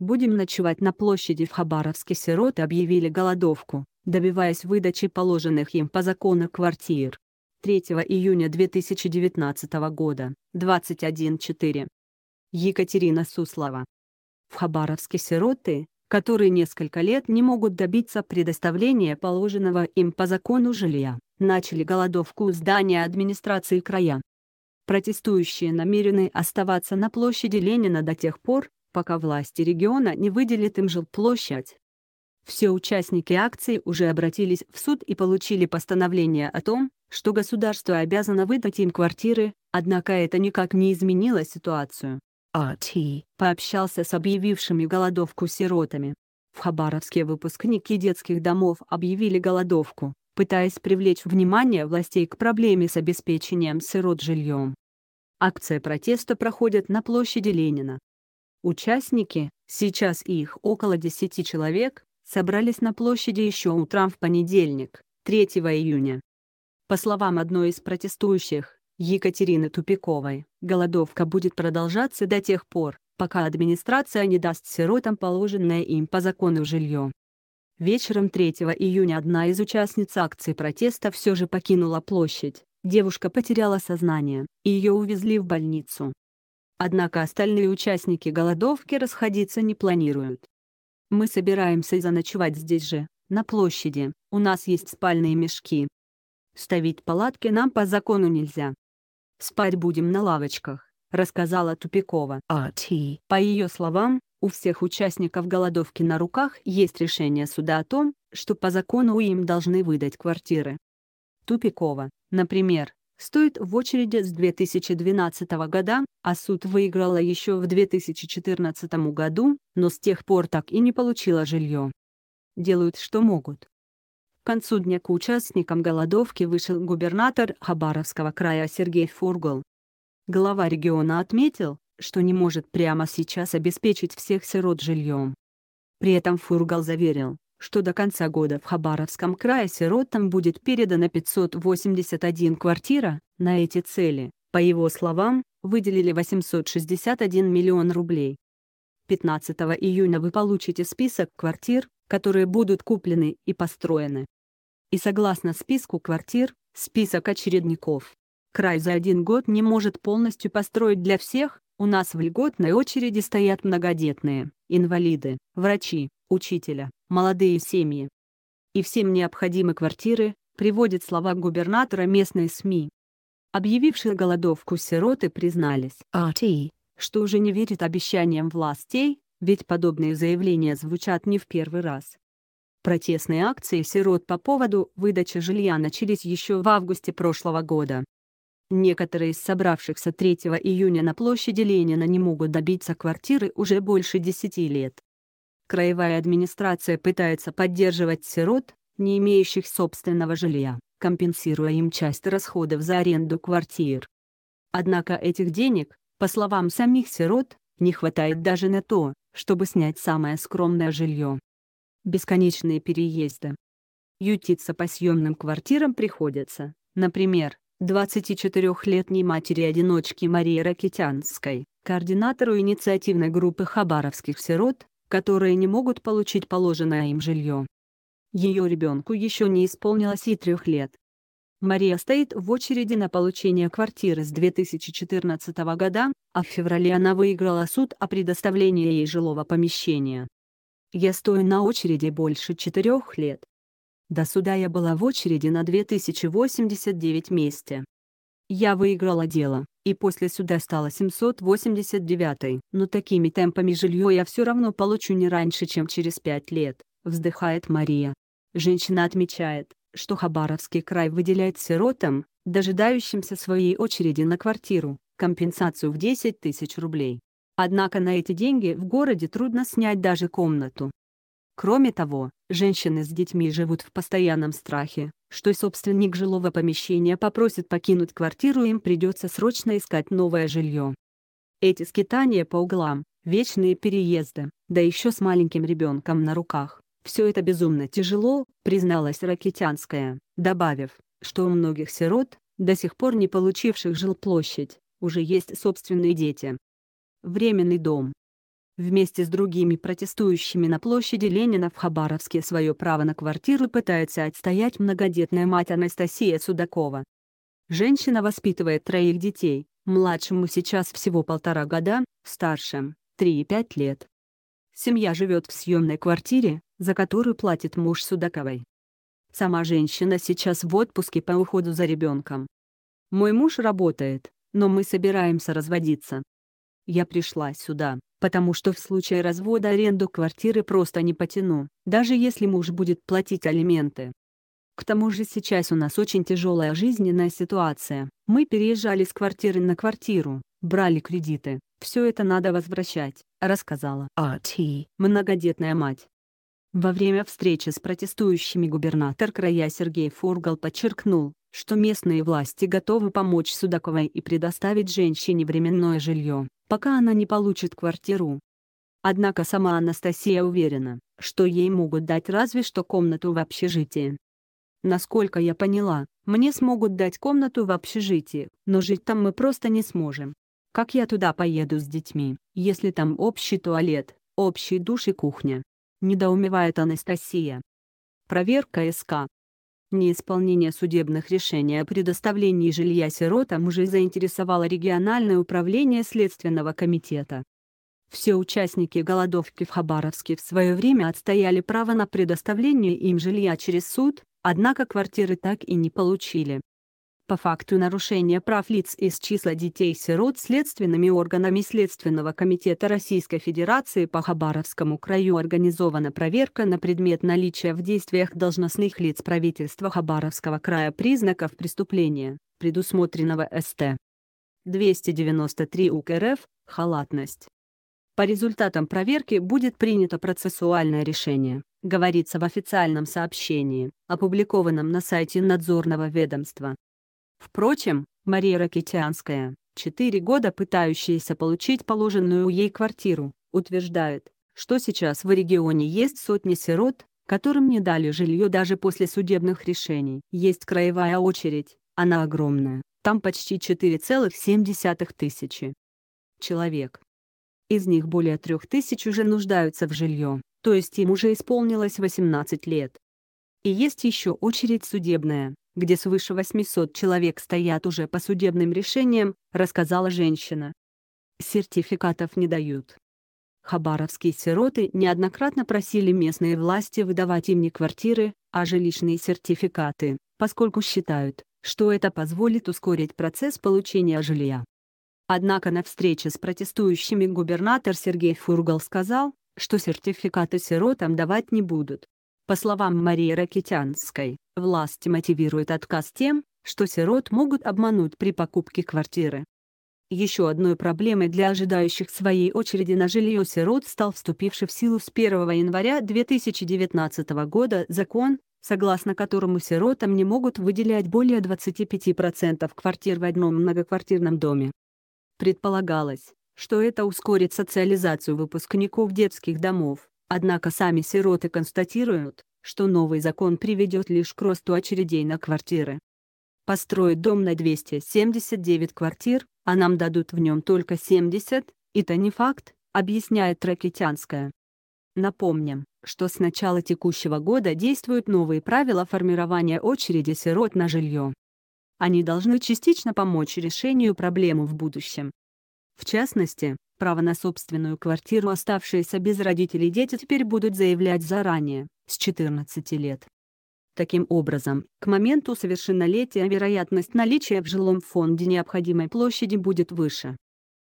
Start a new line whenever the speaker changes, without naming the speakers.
Будем ночевать на площади в Хабаровске сироты объявили голодовку, добиваясь выдачи положенных им по закону квартир. 3 июня 2019 года, 21.4. Екатерина Суслова. В Хабаровске сироты, которые несколько лет не могут добиться предоставления положенного им по закону жилья, начали голодовку у здания администрации края. Протестующие намерены оставаться на площади Ленина до тех пор, пока власти региона не выделят им жилплощадь. Все участники акции уже обратились в суд и получили постановление о том, что государство обязано выдать им квартиры, однако это никак не изменило ситуацию. А.Т. пообщался с объявившими голодовку сиротами. В Хабаровске выпускники детских домов объявили голодовку, пытаясь привлечь внимание властей к проблеме с обеспечением сирот жильем. Акция протеста проходит на площади Ленина. Участники, сейчас их около 10 человек, собрались на площади еще утром в понедельник, 3 июня. По словам одной из протестующих, Екатерины Тупиковой, голодовка будет продолжаться до тех пор, пока администрация не даст сиротам положенное им по закону жилье. Вечером 3 июня одна из участниц акции протеста все же покинула площадь. Девушка потеряла сознание, и ее увезли в больницу. Однако остальные участники голодовки расходиться не планируют. Мы собираемся заночевать здесь же, на площади, у нас есть спальные мешки. Ставить палатки нам по закону нельзя. Спать будем на лавочках, рассказала Тупикова. А ти. По ее словам, у всех участников голодовки на руках есть решение суда о том, что по закону им должны выдать квартиры. Тупикова, например, стоит в очереди с 2012 года, а суд выиграла еще в 2014 году, но с тех пор так и не получила жилье. Делают, что могут. К концу дня к участникам голодовки вышел губернатор Хабаровского края Сергей Фургал. Глава региона отметил, что не может прямо сейчас обеспечить всех сирот жильем. При этом Фургал заверил, что до конца года в Хабаровском крае сиротам будет передано 581 квартира на эти цели. По его словам, выделили 861 миллион рублей. 15 июня вы получите список квартир, которые будут куплены и построены. И согласно списку квартир, список очередников. Край за один год не может полностью построить для всех, у нас в льготной очереди стоят многодетные, инвалиды, врачи, учителя, молодые семьи. И всем необходимы квартиры, приводит слова губернатора местной СМИ. Объявившие голодовку сироты признались, АТ, что уже не верит обещаниям властей, ведь подобные заявления звучат не в первый раз. Протестные акции сирот по поводу выдачи жилья начались еще в августе прошлого года. Некоторые из собравшихся 3 июня на площади Ленина не могут добиться квартиры уже больше 10 лет. Краевая администрация пытается поддерживать сирот, не имеющих собственного жилья, компенсируя им часть расходов за аренду квартир. Однако этих денег, по словам самих сирот, не хватает даже на то, чтобы снять самое скромное жилье. Бесконечные переезды. Ютиться по съемным квартирам приходится, например, 24-летней матери-одиночке Марии Ракитянской, координатору инициативной группы хабаровских сирот, которые не могут получить положенное им жилье. Ее ребенку еще не исполнилось и трех лет. Мария стоит в очереди на получение квартиры с 2014 года, а в феврале она выиграла суд о предоставлении ей жилого помещения. Я стою на очереди больше четырех лет. До суда я была в очереди на 2089 месте. Я выиграла дело, и после сюда стало 789. Но такими темпами жилье я все равно получу не раньше, чем через 5 лет, вздыхает Мария. Женщина отмечает, что Хабаровский край выделяет сиротам, дожидающимся своей очереди на квартиру, компенсацию в 10 тысяч рублей. Однако на эти деньги в городе трудно снять даже комнату. Кроме того, женщины с детьми живут в постоянном страхе, что собственник жилого помещения попросит покинуть квартиру им придется срочно искать новое жилье. Эти скитания по углам, вечные переезды, да еще с маленьким ребенком на руках. Все это безумно тяжело, призналась ракетянская, добавив, что у многих сирот, до сих пор не получивших жилплощадь, уже есть собственные дети. Временный дом вместе с другими протестующими на площади Ленина в Хабаровске свое право на квартиру пытается отстоять многодетная мать Анастасия Судакова. Женщина воспитывает троих детей, младшему сейчас всего полтора года, старшим — 3,5 лет. Семья живет в съемной квартире, за которую платит муж Судаковой. Сама женщина сейчас в отпуске по уходу за ребенком. Мой муж работает, но мы собираемся разводиться. Я пришла сюда, потому что в случае развода аренду квартиры просто не потяну, даже если муж будет платить алименты. К тому же сейчас у нас очень тяжелая жизненная ситуация, мы переезжали с квартиры на квартиру, брали кредиты, все это надо возвращать, рассказала А.Т. многодетная мать. Во время встречи с протестующими губернатор края Сергей Фургал подчеркнул, что местные власти готовы помочь Судаковой и предоставить женщине временное жилье, пока она не получит квартиру. Однако сама Анастасия уверена, что ей могут дать разве что комнату в общежитии. Насколько я поняла, мне смогут дать комнату в общежитии, но жить там мы просто не сможем. Как я туда поеду с детьми, если там общий туалет, общий душ и кухня? Недоумевает Анастасия. Проверка СК. Неисполнение судебных решений о предоставлении жилья сиротам уже заинтересовало региональное управление Следственного комитета. Все участники голодовки в Хабаровске в свое время отстояли право на предоставление им жилья через суд, однако квартиры так и не получили по факту нарушения прав лиц из числа детей-сирот следственными органами Следственного комитета Российской Федерации по Хабаровскому краю организована проверка на предмет наличия в действиях должностных лиц правительства Хабаровского края признаков преступления, предусмотренного СТ. 293 УК РФ «Халатность». По результатам проверки будет принято процессуальное решение говорится в официальном сообщении, опубликованном на сайте надзорного ведомства. Впрочем, Мария Ракетянская, четыре года пытающаяся получить положенную ей квартиру, утверждает, что сейчас в регионе есть сотни сирот, которым не дали жилье даже после судебных решений. Есть краевая очередь, она огромная, там почти 4,7 тысячи человек. Из них более 3 тысяч уже нуждаются в жилье, то есть им уже исполнилось 18 лет. И есть еще очередь судебная, где свыше 800 человек стоят уже по судебным решениям, рассказала женщина. Сертификатов не дают. Хабаровские сироты неоднократно просили местные власти выдавать им не квартиры, а жилищные сертификаты, поскольку считают, что это позволит ускорить процесс получения жилья. Однако на встрече с протестующими губернатор Сергей Фургал сказал, что сертификаты сиротам давать не будут. По словам Марии Ракитянской, Власть мотивирует отказ тем, что сирот могут обмануть при покупке квартиры. Еще одной проблемой для ожидающих своей очереди на жилье сирот стал вступивший в силу с 1 января 2019 года закон, согласно которому сиротам не могут выделять более 25% квартир в одном многоквартирном доме. Предполагалось, что это ускорит социализацию выпускников детских домов, Однако сами сироты констатируют, что новый закон приведет лишь к росту очередей на квартиры. Построят дом на 279 квартир, а нам дадут в нем только 70, это не факт, объясняет Ракитянская. Напомним, что с начала текущего года действуют новые правила формирования очереди сирот на жилье. Они должны частично помочь решению проблемы в будущем. В частности, Право на собственную квартиру оставшиеся без родителей дети теперь будут заявлять заранее, с 14 лет. Таким образом, к моменту совершеннолетия вероятность наличия в жилом фонде необходимой площади будет выше.